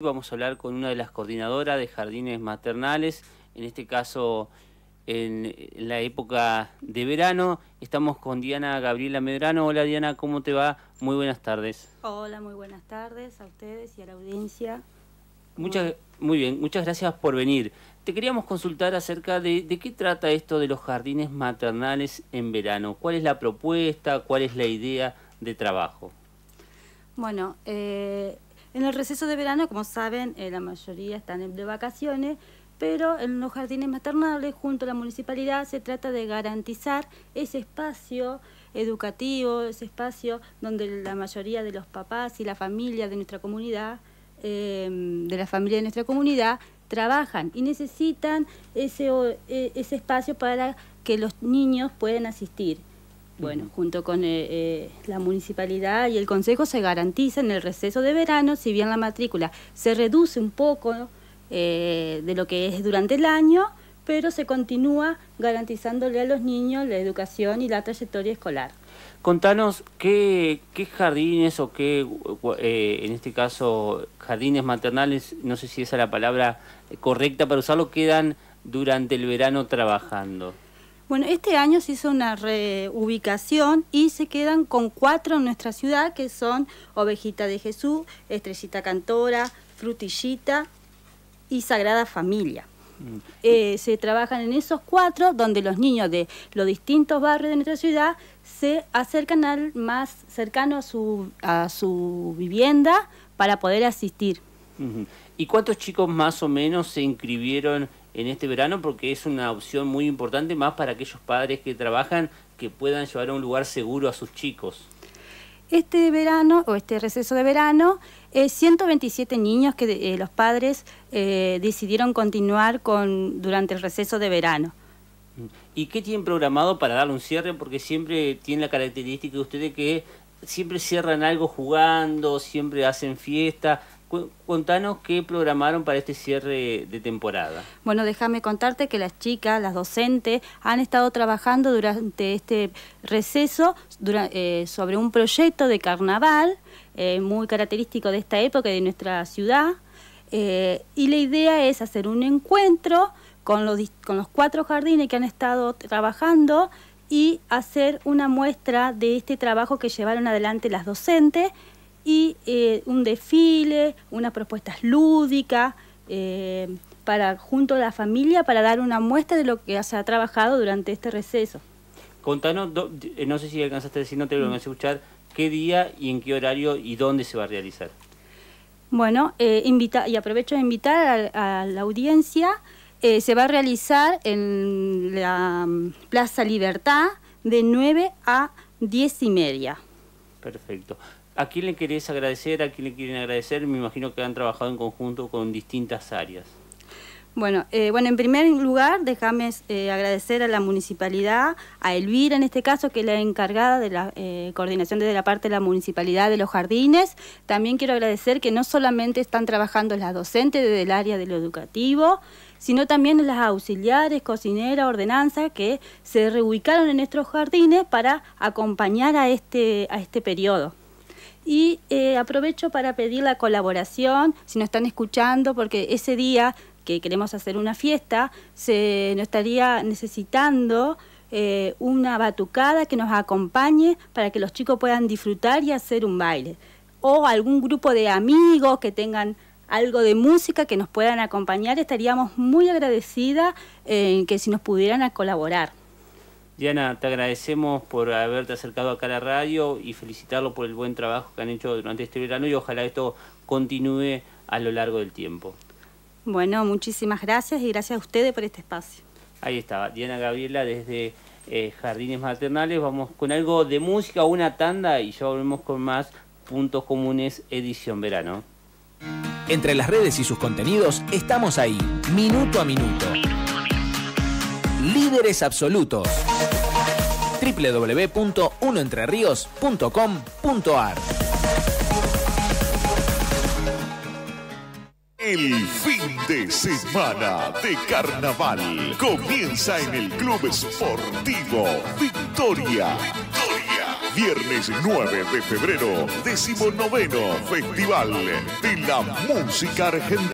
Vamos a hablar con una de las coordinadoras de jardines maternales, en este caso en la época de verano. Estamos con Diana Gabriela Medrano. Hola Diana, ¿cómo te va? Muy buenas tardes. Hola, muy buenas tardes a ustedes y a la audiencia. Muchas, muy bien, muchas gracias por venir. Te queríamos consultar acerca de, de qué trata esto de los jardines maternales en verano. ¿Cuál es la propuesta? ¿Cuál es la idea de trabajo? Bueno, eh, en el receso de verano, como saben, eh, la mayoría están de vacaciones, pero en los jardines maternales, junto a la municipalidad, se trata de garantizar ese espacio educativo, ese espacio donde la mayoría de los papás y la familia de nuestra comunidad, em, de la familia de nuestra comunidad, trabajan y necesitan ese, e, ese espacio para que los niños puedan asistir. Bueno, junto con eh, eh, la municipalidad y el consejo se garantiza en el receso de verano, si bien la matrícula se reduce un poco eh, de lo que es durante el año, pero se continúa garantizándole a los niños la educación y la trayectoria escolar. Contanos qué, jardines o qué, en este caso, jardines maternales, no sé si esa es la palabra correcta para usarlo, quedan durante el verano trabajando. Bueno, este año se hizo una reubicación y se quedan con cuatro en nuestra ciudad, que son Ovejita de Jesús, Estrellita Cantora, Frutillita y Sagrada Familia. Mm. Eh, se trabajan en esos cuatro, donde los niños de los distintos barrios de nuestra ciudad se acercan al más cercano a su, a su vivienda para poder asistir. ¿Y cuántos chicos más o menos se inscribieron en este verano porque es una opción muy importante más para aquellos padres que trabajan que puedan llevar a un lugar seguro a sus chicos. Este verano o este receso de verano, 127 eh, niños que eh, los padres eh, decidieron continuar con durante el receso de verano. ¿Y qué tienen programado para darle un cierre? Porque siempre tiene la característica de ustedes que siempre cierran algo jugando, siempre hacen fiesta. Contanos qué programaron para este cierre de temporada. Bueno, déjame contarte que las chicas, las docentes, han estado trabajando durante este receso eh, sobre un proyecto de carnaval eh, muy característico de esta época y de nuestra ciudad. Eh, y la idea es hacer un encuentro con los, con los cuatro jardines que han estado trabajando y hacer una muestra de este trabajo que llevaron adelante las docentes y eh, un desfile, unas propuestas lúdicas eh, para junto a la familia para dar una muestra de lo que se ha trabajado durante este receso. Contanos, eh, no sé si alcanzaste a decir, no te lo voy a mm. escuchar, qué día y en qué horario y dónde se va a realizar. Bueno, invita, y aprovecho de invitar a, la audiencia, se va a realizar en la mm, Plaza Libertad de 9 a 10 y media. Perfecto. ¿A quién le querés agradecer? ¿A quién le quieren agradecer? Me imagino que han trabajado en conjunto con distintas áreas. Bueno, eh, bueno, en primer lugar, déjame eh, agradecer a la municipalidad, a Elvira en este caso, que es la encargada de la eh, coordinación desde la parte de la municipalidad de los jardines. También quiero agradecer que no solamente están trabajando las docentes del área de lo educativo, sino también las auxiliares, cocinera, ordenanza, que se reubicaron en nuestros jardines para acompañar a este, a este periodo y eh, aprovecho para pedir la colaboración, si nos están escuchando, porque ese día que queremos hacer una fiesta, se nos estaría necesitando eh, una batucada que nos acompañe para que los chicos puedan disfrutar y hacer un baile. O algún grupo de amigos que tengan algo de música que nos puedan acompañar, estaríamos muy agradecidas en eh, que si nos pudieran colaborar. Diana, te agradecemos por haberte acercado acá a la radio y felicitarlo por el buen trabajo que han hecho durante este verano y ojalá esto continúe a lo largo del tiempo. Bueno, muchísimas gracias y gracias a ustedes por este espacio. Ahí estaba, Diana Gabriela desde eh, Jardines Maternales. Vamos con algo de música, una tanda y ya volvemos con más Puntos Comunes Edición Verano. Entre las redes y sus contenidos estamos ahí, minuto a minuto. Líderes absolutos www.unoentrerrios.com.ar El fin de semana de carnaval comienza en el Club Esportivo Victoria. Viernes 9 de febrero, decimonoveno Festival de la Música Argentina.